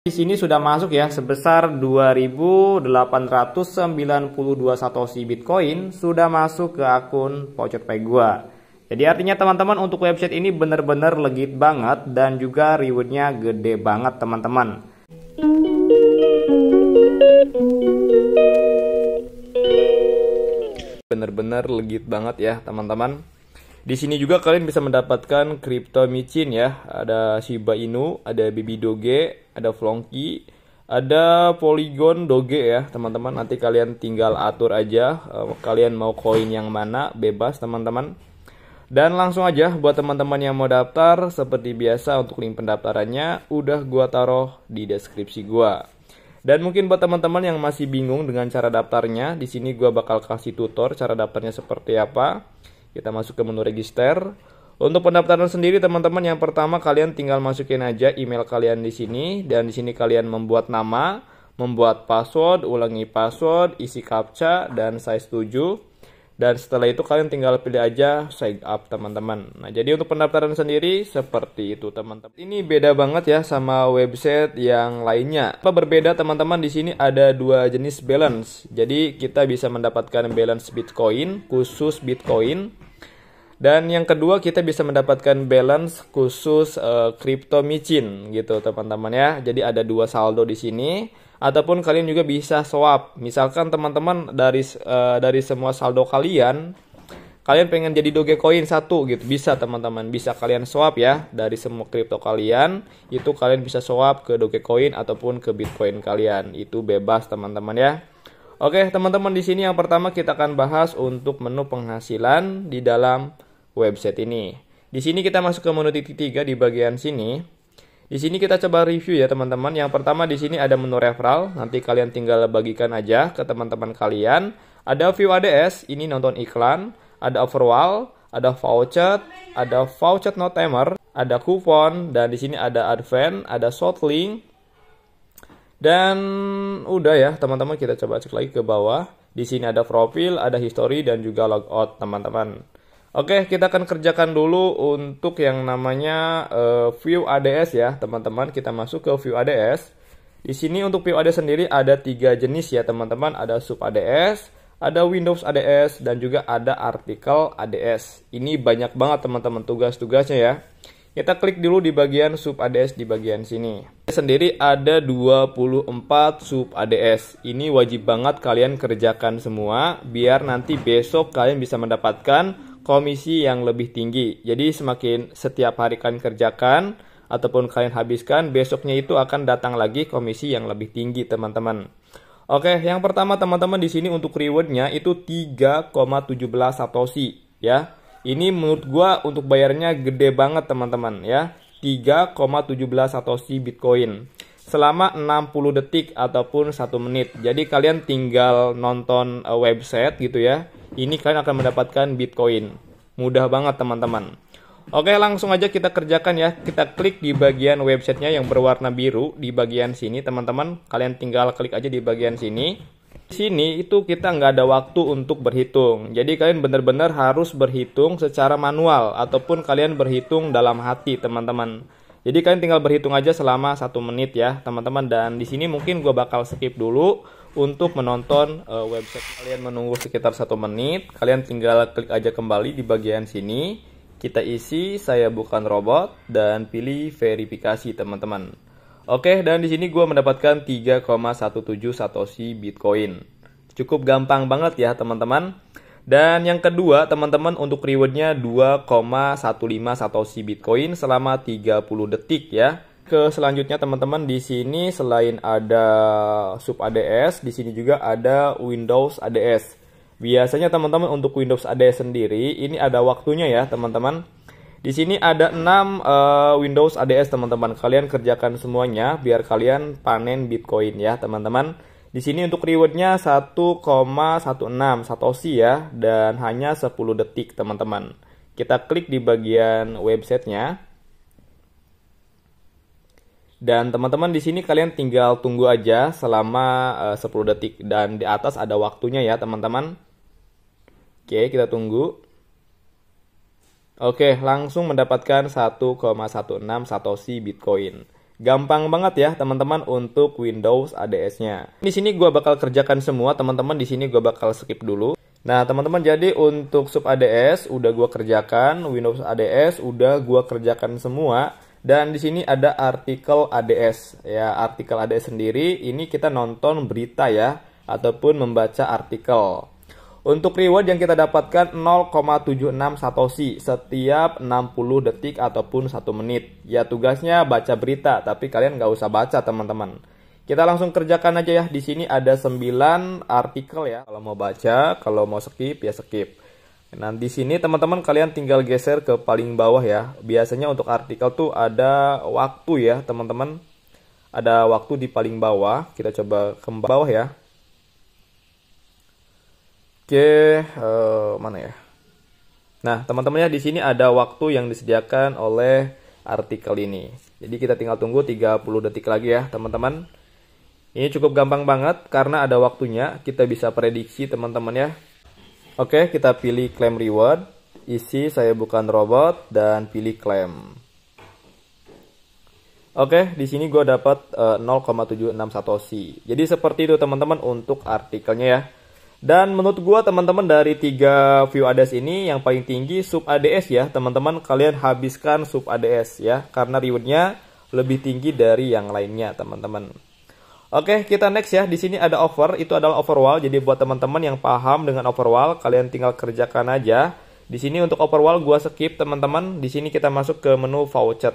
di sini sudah masuk ya sebesar 2.892 satoshi Bitcoin sudah masuk ke akun Pocot Pay gua. Jadi artinya teman-teman untuk website ini benar-benar legit banget dan juga rewardnya gede banget teman-teman. Benar-benar legit banget ya teman-teman. Di sini juga kalian bisa mendapatkan crypto micin ya. Ada Shiba Inu, ada Baby Doge, ada Flonky, ada Polygon Doge ya, teman-teman. Nanti kalian tinggal atur aja eh, kalian mau koin yang mana, bebas teman-teman. Dan langsung aja buat teman-teman yang mau daftar, seperti biasa untuk link pendaftarannya udah gua taruh di deskripsi gua. Dan mungkin buat teman-teman yang masih bingung dengan cara daftarnya, di sini gua bakal kasih tutor cara daftarnya seperti apa. Kita masuk ke menu register. Untuk pendaftaran sendiri teman-teman yang pertama kalian tinggal masukin aja email kalian di sini dan di sini kalian membuat nama, membuat password, ulangi password, isi captcha dan saya setuju. Dan setelah itu kalian tinggal pilih aja sign up teman-teman. Nah jadi untuk pendaftaran sendiri seperti itu teman-teman. Ini beda banget ya sama website yang lainnya. Apa berbeda teman-teman di sini ada dua jenis balance. Jadi kita bisa mendapatkan balance Bitcoin khusus Bitcoin dan yang kedua kita bisa mendapatkan balance khusus eh, kripto uh, micin gitu teman-teman ya. Jadi ada dua saldo di sini ataupun kalian juga bisa swap. Misalkan teman-teman dari uh, dari semua saldo kalian kalian pengen jadi Dogecoin satu gitu bisa teman-teman bisa kalian swap ya dari semua kripto kalian itu kalian bisa swap ke Dogecoin ataupun ke Bitcoin kalian itu bebas teman-teman ya. Oke, teman-teman di sini yang pertama kita akan bahas untuk menu penghasilan di dalam website ini. Di sini kita masuk ke menu titik tiga di bagian sini. Di sini kita coba review ya teman-teman. Yang pertama di sini ada menu referral. Nanti kalian tinggal bagikan aja ke teman-teman kalian. Ada view ADS, ini nonton iklan. Ada overall, ada voucher, ada voucher not timer, ada kupon, dan di sini ada advent, ada short link. Dan udah ya teman-teman kita coba cek lagi ke bawah. Di sini ada profil, ada history, dan juga logout teman-teman. Oke, kita akan kerjakan dulu untuk yang namanya uh, view ADS ya, teman-teman. Kita masuk ke view ADS. Di sini untuk view ADS sendiri ada tiga jenis ya, teman-teman. Ada sub ADS, ada Windows ADS, dan juga ada artikel ADS. Ini banyak banget teman-teman tugas-tugasnya ya. Kita klik dulu di bagian sub ADS di bagian sini. Sendiri ada 24 sub ADS. Ini wajib banget kalian kerjakan semua biar nanti besok kalian bisa mendapatkan komisi yang lebih tinggi. Jadi semakin setiap hari kalian kerjakan ataupun kalian habiskan, besoknya itu akan datang lagi komisi yang lebih tinggi, teman-teman. Oke, yang pertama teman-teman di sini untuk rewardnya itu 3,17 satoshi ya. Ini menurut gua untuk bayarnya gede banget teman-teman ya. 3,17 satoshi Bitcoin selama 60 detik ataupun 1 menit. Jadi kalian tinggal nonton eh, website gitu ya. Ini kalian akan mendapatkan Bitcoin. Mudah banget teman-teman. Oke langsung aja kita kerjakan ya Kita klik di bagian websitenya yang berwarna biru Di bagian sini teman-teman Kalian tinggal klik aja di bagian sini Di sini itu kita nggak ada waktu untuk berhitung Jadi kalian benar-benar harus berhitung secara manual Ataupun kalian berhitung dalam hati teman-teman jadi kalian tinggal berhitung aja selama satu menit ya teman-teman dan di sini mungkin gue bakal skip dulu untuk menonton uh, website kalian menunggu sekitar satu menit kalian tinggal klik aja kembali di bagian sini kita isi saya bukan robot dan pilih verifikasi teman-teman. Oke dan di sini gue mendapatkan 3,17 satoshi bitcoin. Cukup gampang banget ya teman-teman. Dan yang kedua, teman-teman untuk rewardnya 2,15 si Bitcoin selama 30 detik ya. Ke selanjutnya teman-teman di sini selain ada sub ADS, di sini juga ada Windows ADS. Biasanya teman-teman untuk Windows ADS sendiri ini ada waktunya ya teman-teman. Di sini ada 6 uh, eh, Windows ADS teman-teman. Kalian kerjakan semuanya biar kalian panen Bitcoin ya teman-teman. Di sini untuk rewardnya 1,16 satoshi ya dan hanya 10 detik teman-teman. Kita klik di bagian websitenya. Dan teman-teman di sini kalian tinggal tunggu aja selama 10 eh, detik dan di atas ada waktunya ya teman-teman. Oke, kita tunggu. Oke, langsung mendapatkan 1,16 satoshi Bitcoin. Gampang banget ya teman-teman untuk Windows ADS-nya. Di sini gue bakal kerjakan semua teman-teman. Di sini gue bakal skip dulu. Nah teman-teman jadi untuk sub ADS udah gue kerjakan, Windows ADS udah gue kerjakan semua. Dan di sini ada artikel ADS ya artikel ADS sendiri. Ini kita nonton berita ya ataupun membaca artikel. Untuk reward yang kita dapatkan 0,76 satoshi setiap 60 detik ataupun 1 menit. Ya tugasnya baca berita, tapi kalian nggak usah baca teman-teman. Kita langsung kerjakan aja ya. Di sini ada 9 artikel ya. Kalau mau baca, kalau mau skip ya skip. Nah, di sini teman-teman kalian tinggal geser ke paling bawah ya. Biasanya untuk artikel tuh ada waktu ya, teman-teman. Ada waktu di paling bawah. Kita coba ke bawah ya. Oke, uh, mana ya? Nah, teman-teman ya di sini ada waktu yang disediakan oleh artikel ini. Jadi kita tinggal tunggu 30 detik lagi ya, teman-teman. Ini cukup gampang banget karena ada waktunya, kita bisa prediksi teman-teman ya. Oke, kita pilih claim reward, isi saya bukan robot dan pilih claim. Oke, di sini gue dapat eh, uh, 0,761 C. Jadi seperti itu teman-teman untuk artikelnya ya. Dan menurut gue teman-teman dari tiga view ADS ini yang paling tinggi sub ADS ya teman-teman kalian habiskan sub ADS ya karena rewardnya lebih tinggi dari yang lainnya teman-teman. Oke, kita next ya. Di sini ada over, itu adalah overwall. Jadi buat teman-teman yang paham dengan overwall, kalian tinggal kerjakan aja. Di sini untuk overwall gue skip teman-teman. Di sini kita masuk ke menu voucher.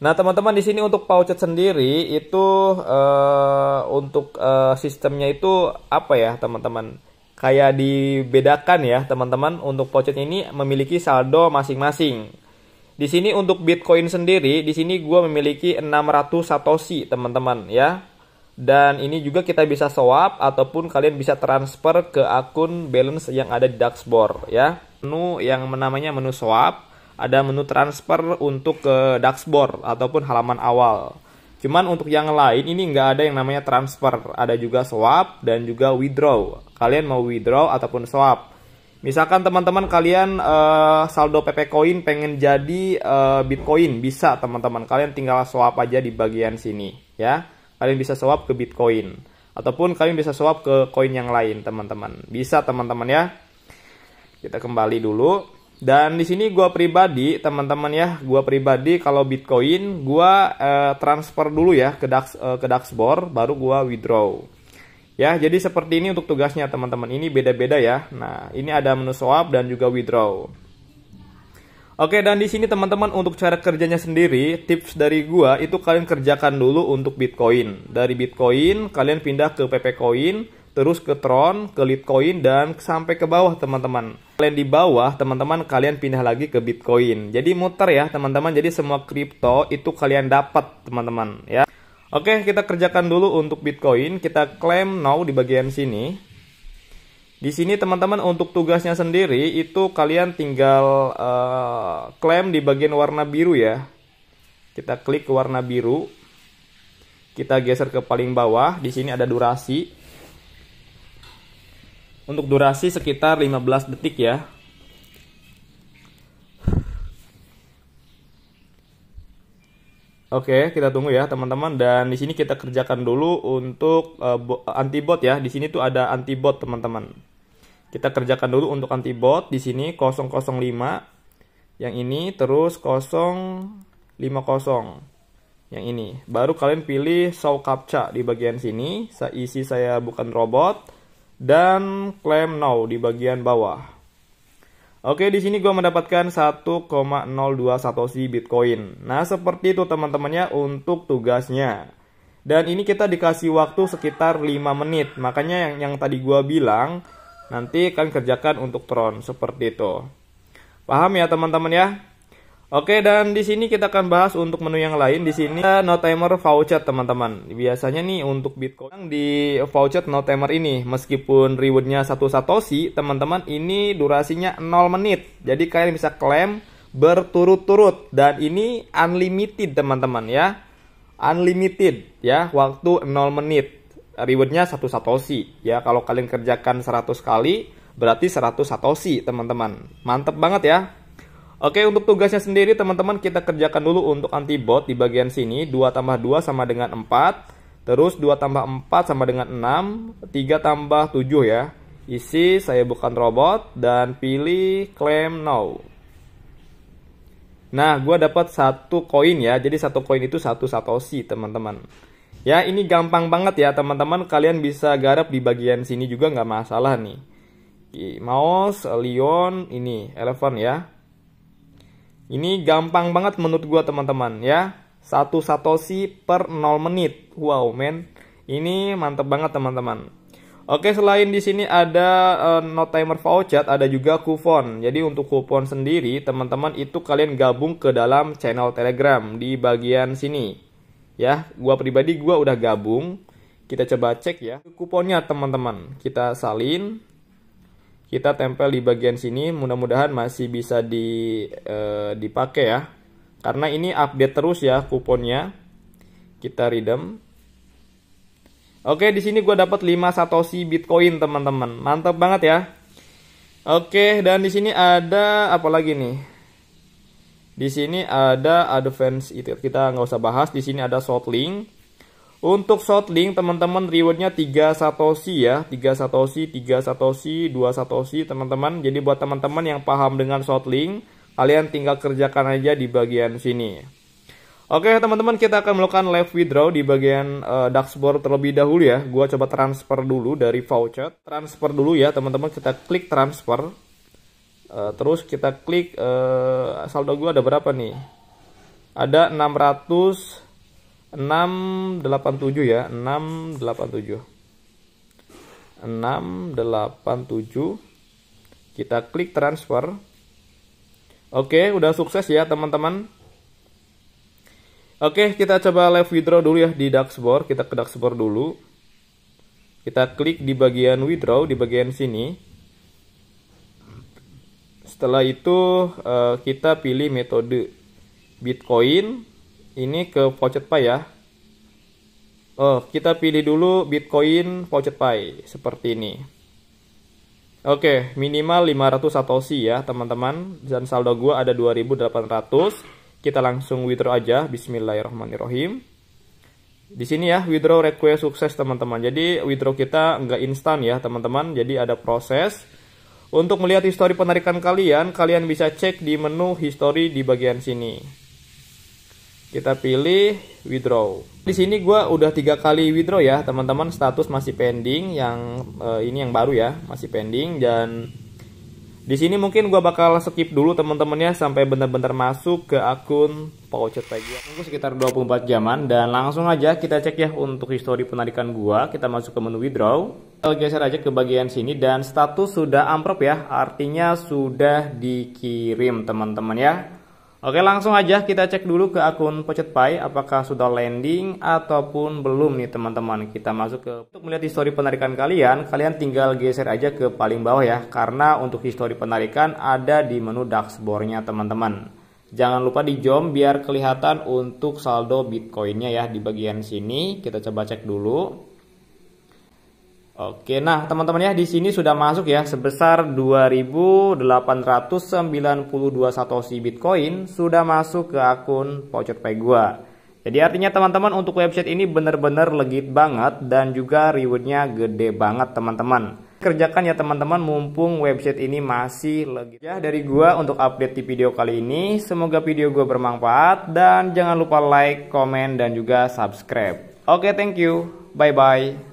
Nah, teman-teman di sini untuk pouchet sendiri itu uh, untuk uh, sistemnya itu apa ya, teman-teman? Kayak dibedakan ya, teman-teman. Untuk pouchet ini memiliki saldo masing-masing. Di sini untuk Bitcoin sendiri, di sini gue memiliki 600 satoshi, teman-teman ya. Dan ini juga kita bisa swap ataupun kalian bisa transfer ke akun balance yang ada di dashboard ya. Menu yang namanya menu swap ada menu transfer untuk ke dashboard ataupun halaman awal. Cuman untuk yang lain ini nggak ada yang namanya transfer, ada juga swap dan juga withdraw. Kalian mau withdraw ataupun swap. Misalkan teman-teman kalian uh, saldo PP Coin pengen jadi uh, Bitcoin, bisa teman-teman. Kalian tinggal swap aja di bagian sini ya. Kalian bisa swap ke Bitcoin ataupun kalian bisa swap ke koin yang lain, teman-teman. Bisa teman-teman ya. Kita kembali dulu. Dan di sini gue pribadi, teman-teman ya, gue pribadi kalau Bitcoin gue eh, transfer dulu ya ke Dax eh, ke Daxbor, baru gue withdraw. Ya, jadi seperti ini untuk tugasnya teman-teman. Ini beda-beda ya. Nah, ini ada menu swap dan juga withdraw. Oke, dan di sini teman-teman untuk cara kerjanya sendiri, tips dari gua itu kalian kerjakan dulu untuk Bitcoin. Dari Bitcoin kalian pindah ke PP Coin terus ke Tron, ke Litecoin dan sampai ke bawah teman-teman. Kalian di bawah, teman-teman kalian pindah lagi ke Bitcoin. Jadi muter ya teman-teman. Jadi semua kripto itu kalian dapat teman-teman ya. Oke, kita kerjakan dulu untuk Bitcoin. Kita klaim now di bagian sini. Di sini teman-teman untuk tugasnya sendiri itu kalian tinggal uh, eh, claim di bagian warna biru ya. Kita klik ke warna biru. Kita geser ke paling bawah. Di sini ada durasi untuk durasi sekitar 15 detik ya. Oke, kita tunggu ya teman-teman dan di sini kita kerjakan dulu untuk uh, antibot ya. Di sini tuh ada antibot teman-teman. Kita kerjakan dulu untuk antibot di sini 005 yang ini terus 050 yang ini. Baru kalian pilih show captcha di bagian sini. Saya isi saya bukan robot dan claim now di bagian bawah. Oke, di sini gue mendapatkan 1,02 satoshi Bitcoin. Nah, seperti itu teman-temannya untuk tugasnya. Dan ini kita dikasih waktu sekitar 5 menit. Makanya yang, yang tadi gue bilang, nanti kan kerjakan untuk Tron. Seperti itu. Paham ya teman-teman ya? Oke, dan di sini kita akan bahas untuk menu yang lain. Di sini eh, no timer voucher, teman-teman. Biasanya nih untuk Bitcoin di voucher no timer ini, meskipun rewardnya satu satoshi, teman-teman ini durasinya 0 menit. Jadi kalian bisa klaim berturut-turut dan ini unlimited, teman-teman ya. Unlimited ya, waktu 0 menit. Rewardnya satu satoshi ya. Kalau kalian kerjakan 100 kali, berarti 100 satoshi, teman-teman. Mantep banget ya. Oke, untuk tugasnya sendiri teman-teman kita kerjakan dulu untuk antibot di bagian sini. 2 tambah 2 sama dengan 4. Terus 2 tambah 4 sama dengan 6. 3 tambah 7 ya. Isi saya bukan robot dan pilih claim now. Nah, gue dapat satu koin ya. Jadi satu koin itu satu satoshi teman-teman. Ya, ini gampang banget ya teman-teman. Kalian bisa garap di bagian sini juga nggak masalah nih. Mouse, Leon, ini, elephant ya. Ini gampang banget menurut gue teman-teman ya. Satu satoshi per 0 menit. Wow, men. Ini mantep banget teman-teman. Oke, selain di sini ada uh, no timer voucher, ada juga kupon. Jadi untuk kupon sendiri, teman-teman itu kalian gabung ke dalam channel Telegram di bagian sini. Ya, gua pribadi gua udah gabung. Kita coba cek ya kuponnya teman-teman. Kita salin kita tempel di bagian sini mudah-mudahan masih bisa di e, dipakai ya karena ini update terus ya kuponnya kita redeem Oke di sini gue dapat 5 satoshi bitcoin teman-teman mantap banget ya Oke dan di sini ada apa lagi nih di sini ada advance itu kita nggak usah bahas di sini ada short link untuk short link teman-teman rewardnya 3 satoshi ya 3 satoshi, 3 satoshi, 2 satoshi teman-teman Jadi buat teman-teman yang paham dengan short link Kalian tinggal kerjakan aja di bagian sini Oke teman-teman kita akan melakukan live withdraw di bagian uh, dashboard terlebih dahulu ya Gua coba transfer dulu dari voucher Transfer dulu ya teman-teman kita klik transfer uh, Terus kita klik uh, saldo gua ada berapa nih Ada 600 687 ya 687 687 kita klik transfer oke udah sukses ya teman-teman oke kita coba live withdraw dulu ya di dashboard kita ke dashboard dulu kita klik di bagian withdraw di bagian sini setelah itu eh, kita pilih metode Bitcoin ini ke Pocket Pay ya. Oh, kita pilih dulu Bitcoin Pocket Pay seperti ini. Oke, minimal 500 satoshi ya, teman-teman. Dan saldo gua ada 2800. Kita langsung withdraw aja. Bismillahirrahmanirrahim. Di sini ya, withdraw request sukses, teman-teman. Jadi, withdraw kita nggak instan ya, teman-teman. Jadi, ada proses. Untuk melihat histori penarikan kalian, kalian bisa cek di menu history di bagian sini kita pilih withdraw. Di sini gue udah tiga kali withdraw ya, teman-teman. Status masih pending, yang uh, ini yang baru ya, masih pending dan di sini mungkin gue bakal skip dulu teman-teman ya sampai benar-benar masuk ke akun voucher pagi. Tunggu sekitar 24 jaman dan langsung aja kita cek ya untuk histori penarikan gue Kita masuk ke menu withdraw. Kita geser aja ke bagian sini dan status sudah amprop ya, artinya sudah dikirim teman-teman ya. Oke langsung aja kita cek dulu ke akun PocetPay apakah sudah landing ataupun belum nih teman-teman kita masuk ke untuk melihat histori penarikan kalian kalian tinggal geser aja ke paling bawah ya karena untuk histori penarikan ada di menu dashboardnya teman-teman jangan lupa di jom biar kelihatan untuk saldo bitcoinnya ya di bagian sini kita coba cek dulu Oke, nah teman-teman ya di sini sudah masuk ya sebesar 2.892 satoshi Bitcoin sudah masuk ke akun voucher pay gua. Jadi artinya teman-teman untuk website ini benar-benar legit banget dan juga rewardnya gede banget teman-teman. Kerjakan ya teman-teman mumpung website ini masih legit. Ya dari gua untuk update di video kali ini semoga video gua bermanfaat dan jangan lupa like, komen dan juga subscribe. Oke, thank you. Bye bye.